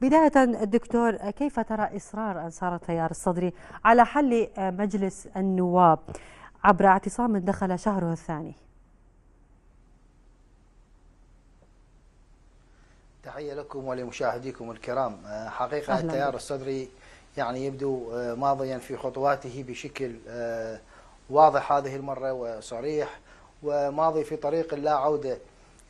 بداية الدكتور كيف ترى إصرار أنصار التيار الصدري على حل مجلس النواب عبر اعتصام دخل شهره الثاني تحية لكم ولمشاهديكم الكرام آه، حقيقة أهلاً. التيار الصدري يعني يبدو آه، ماضيا في خطواته بشكل آه، واضح هذه المرة وصريح وماضي في طريق لا عودة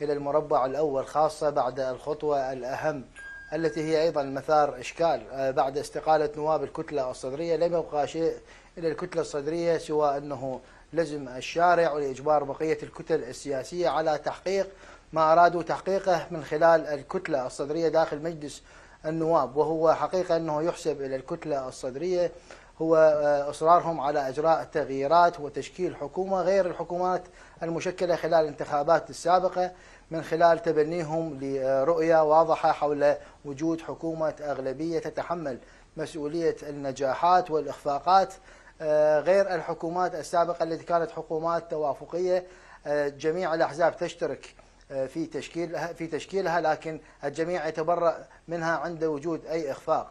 إلى المربع الأول خاصة بعد الخطوة الأهم التي هي أيضا مثار إشكال آه، بعد استقالة نواب الكتلة الصدرية لم يبقى شيء إلى الكتلة الصدرية سوى أنه لزم الشارع لإجبار بقية الكتل السياسية على تحقيق ما أرادوا تحقيقه من خلال الكتلة الصدرية داخل مجلس النواب وهو حقيقة أنه يحسب إلى الكتلة الصدرية هو آه، إصرارهم على إجراء تغييرات وتشكيل حكومة غير الحكومات المشكلة خلال الانتخابات السابقة من خلال تبنيهم لرؤية واضحة حول وجود حكومة أغلبية تتحمل مسؤولية النجاحات والإخفاقات آه، غير الحكومات السابقة التي كانت حكومات توافقية آه، جميع الأحزاب تشترك آه، في تشكيلها في تشكيلها لكن الجميع يتبرأ منها عند وجود أي إخفاق.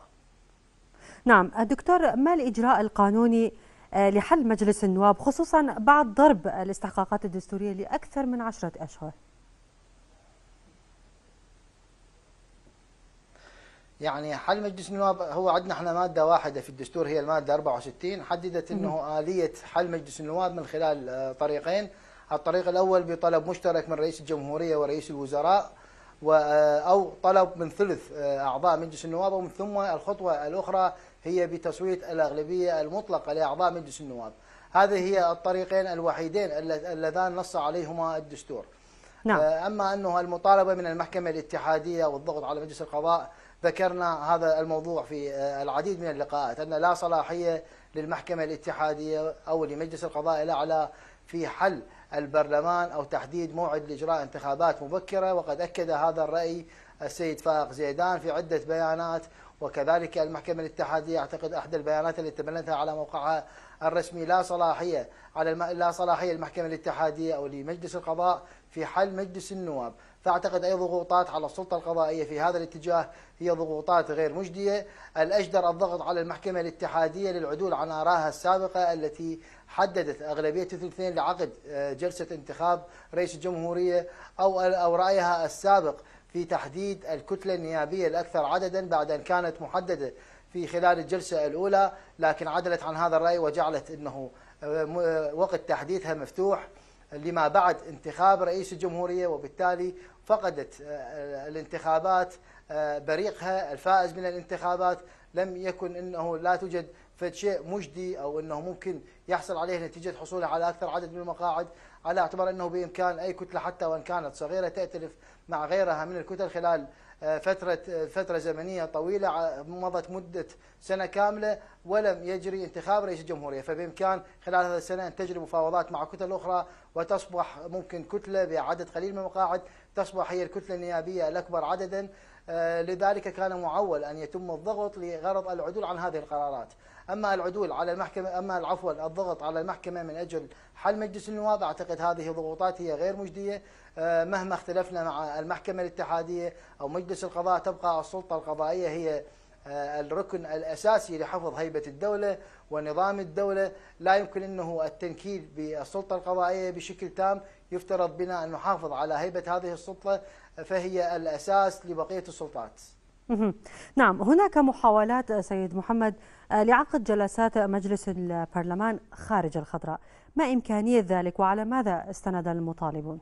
نعم، دكتور ما الإجراء القانوني لحل مجلس النواب خصوصا بعد ضرب الاستحقاقات الدستورية لأكثر من عشرة أشهر؟ يعني حل مجلس النواب هو عندنا احنا ماده واحده في الدستور هي الماده 64 حددت انه اليه حل مجلس النواب من خلال آه، طريقين الطريق الاول بطلب مشترك من رئيس الجمهوريه ورئيس الوزراء آه، او طلب من ثلث آه، اعضاء مجلس النواب ومن ثم الخطوه الاخرى هي بتصويت الاغلبيه المطلقه لاعضاء مجلس النواب. هذه هي الطريقين الوحيدين اللذان نص عليهما الدستور. نعم. اما انه المطالبه من المحكمه الاتحاديه والضغط على مجلس القضاء ذكرنا هذا الموضوع في آه، العديد من اللقاءات أن لا صلاحية للمحكمة الاتحادية أو لمجلس القضاء الأعلى في حل البرلمان أو تحديد موعد لإجراء انتخابات مبكرة وقد أكد هذا الرأي السيد فائق زيدان في عدة بيانات وكذلك المحكمة الاتحادية أعتقد أحدى البيانات التي تبنتها على موقعها الرسمي لا صلاحية على الم... لا صلاحية المحكمة الاتحادية أو لمجلس القضاء في حل مجلس النواب فأعتقد أي ضغوطات على السلطة القضائية في هذا الاتجاه هي ضغوطات غير مجدية الأجدر الضغط على المحكمة الاتحادية للعدول عن آراها السابقة التي حددت أغلبية الثلثين لعقد آه، جلسة انتخاب رئيس الجمهورية أو أو رأيها السابق في تحديد الكتلة النيابية الأكثر عددا بعد أن كانت محددة في خلال الجلسة الأولى لكن عدلت عن هذا الرأي وجعلت أنه آه، آه، وقت تحديثها مفتوح لما بعد انتخاب رئيس الجمهورية وبالتالي فقدت آه، آه، الانتخابات آه، بريقها الفائز من الانتخابات لم يكن انه لا توجد شيء مجدي او انه ممكن يحصل عليه نتيجه حصوله على اكثر عدد من المقاعد على اعتبار انه بامكان اي كتله حتى وان كانت صغيره تأتلف مع غيرها من الكتل خلال فترة فترة زمنية طويلة مضت مدة سنة كاملة ولم يجري انتخاب رئيس الجمهورية فبإمكان خلال هذا السنة أن تجري مفاوضات مع كتل أخرى وتصبح ممكن كتلة بعدد قليل من المقاعد تصبح هي الكتلة النيابية الأكبر عددا آه، لذلك كان معول أن يتم الضغط لغرض العدول عن هذه القرارات أما العدول على المحكمة أما العفو الضغط على المحكمة من أجل حل مجلس النواب أعتقد هذه ضغوطات هي غير مجدية آه، مهما اختلفنا مع المحكمة الاتحادية أو مجلس القضاء تبقى السلطة القضائية هي آه، الركن الأساسي لحفظ هيبة الدولة ونظام الدولة لا يمكن أنه التنكيل بالسلطة القضائية بشكل تام يفترض بنا أن نحافظ على هيبة هذه السلطة فهي الأساس لبقية السلطات نعم هناك محاولات سيد محمد آه، لعقد جلسات مجلس البرلمان خارج الخضراء ما إمكانية ذلك وعلى ماذا استند المطالبون؟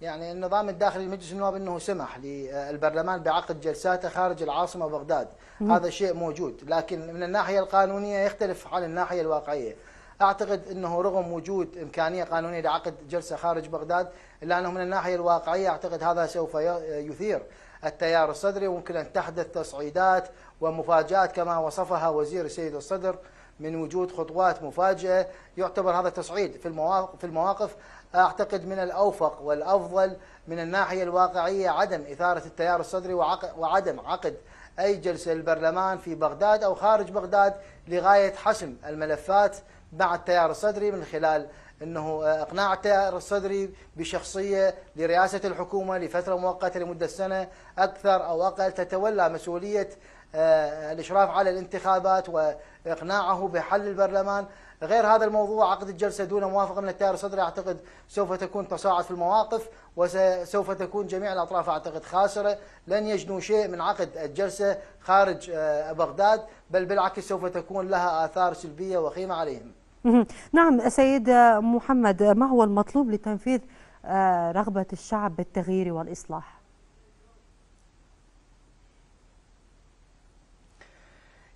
يعني النظام الداخلي لمجلس النواب انه سمح للبرلمان بعقد جلساته خارج العاصمه بغداد، مم. هذا شيء موجود، لكن من الناحيه القانونيه يختلف عن الناحيه الواقعيه. اعتقد انه رغم وجود امكانيه قانونيه لعقد جلسه خارج بغداد الا انه من الناحيه الواقعيه اعتقد هذا سوف يثير التيار الصدري وممكن ان تحدث تصعيدات ومفاجات كما وصفها وزير السيد الصدر من وجود خطوات مفاجئة يعتبر هذا تصعيد في المواقف في المواقف اعتقد من الاوفق والافضل من الناحية الواقعية عدم إثارة التيار الصدري وعدم عقد أي جلسة للبرلمان في بغداد أو خارج بغداد لغاية حسم الملفات مع التيار الصدري من خلال انه آه، اقناع التيار الصدري بشخصيه لرئاسه الحكومه لفتره مؤقته لمده سنه اكثر او اقل تتولى مسؤوليه آه، الإشراف على الانتخابات وإقناعه بحل البرلمان غير هذا الموضوع عقد الجلسة دون موافقة من التيار الصدري أعتقد سوف تكون تصاعد في المواقف وسوف تكون جميع الأطراف أعتقد خاسرة لن يجنوا شيء من عقد الجلسة خارج آه، بغداد بل بالعكس سوف تكون لها آثار سلبية وخيمة عليهم نعم سيد محمد ما هو المطلوب لتنفيذ آه، رغبة الشعب بالتغيير والإصلاح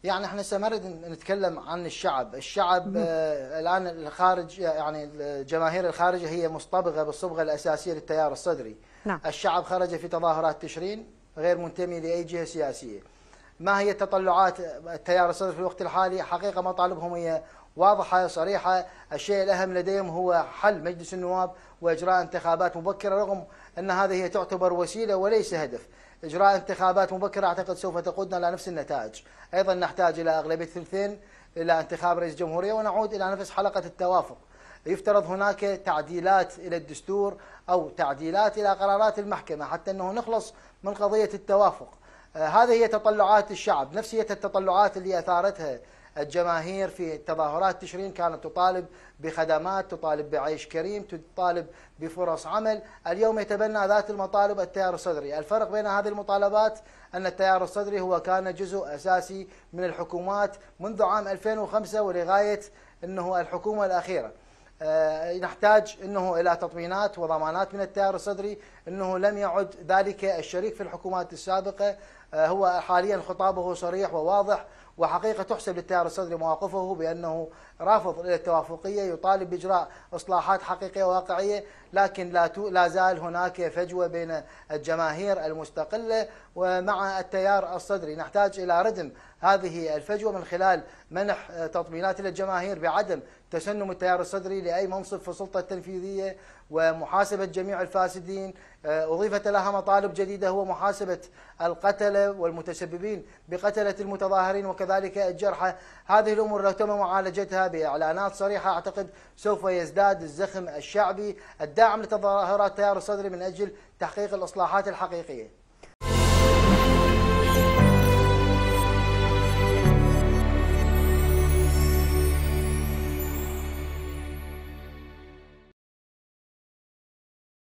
يعني احنا استمرد نتكلم عن الشعب، الشعب آه الان الخارج يعني الجماهير الخارجيه هي مصطبغه بالصبغه الاساسيه للتيار الصدري. نعم. الشعب خرج في تظاهرات تشرين غير منتمي لاي جهه سياسيه. ما هي تطلعات التيار الصدري في الوقت الحالي؟ حقيقه مطالبهم هي واضحه صريحه، الشيء الاهم لديهم هو حل مجلس النواب واجراء انتخابات مبكره رغم ان هذه هي تعتبر وسيله وليس هدف. إجراء انتخابات مبكرة أعتقد سوف تقودنا إلى نفس النتائج أيضا نحتاج إلى أغلبية ثلثين إلى انتخاب رئيس جمهورية ونعود إلى نفس حلقة التوافق يفترض هناك تعديلات إلى الدستور أو تعديلات إلى قرارات المحكمة حتى أنه نخلص من قضية التوافق آه، هذه هي تطلعات الشعب نفس هي التطلعات اللي أثارتها الجماهير في تظاهرات تشرين كانت تطالب بخدمات تطالب بعيش كريم تطالب بفرص عمل اليوم يتبنى ذات المطالب التيار الصدري الفرق بين هذه المطالبات أن التيار الصدري هو كان جزء أساسي من الحكومات منذ عام 2005 ولغاية أنه الحكومة الأخيرة آه، نحتاج انه الى تطمينات وضمانات من التيار الصدري انه لم يعد ذلك الشريك في الحكومات السابقه آه، هو حاليا خطابه صريح وواضح وحقيقة تحسب للتيار الصدري مواقفه بأنه رافض إلى التوافقية يطالب بإجراء إصلاحات حقيقية واقعية لكن لا, لا زال هناك فجوة بين الجماهير المستقلة ومع التيار الصدري نحتاج إلى ردم هذه الفجوة من خلال منح تطمينات للجماهير بعدم تسنم التيار الصدري لأي منصب في السلطة التنفيذية ومحاسبة جميع الفاسدين آه، أضيفت لها مطالب جديدة هو محاسبة القتلة والمتسببين بقتلة المتظاهرين وكذلك الجرحى هذه الأمور لو تم معالجتها بإعلانات صريحة أعتقد سوف يزداد الزخم الشعبي الداعم لتظاهرات تيار الصدر من أجل تحقيق الإصلاحات الحقيقية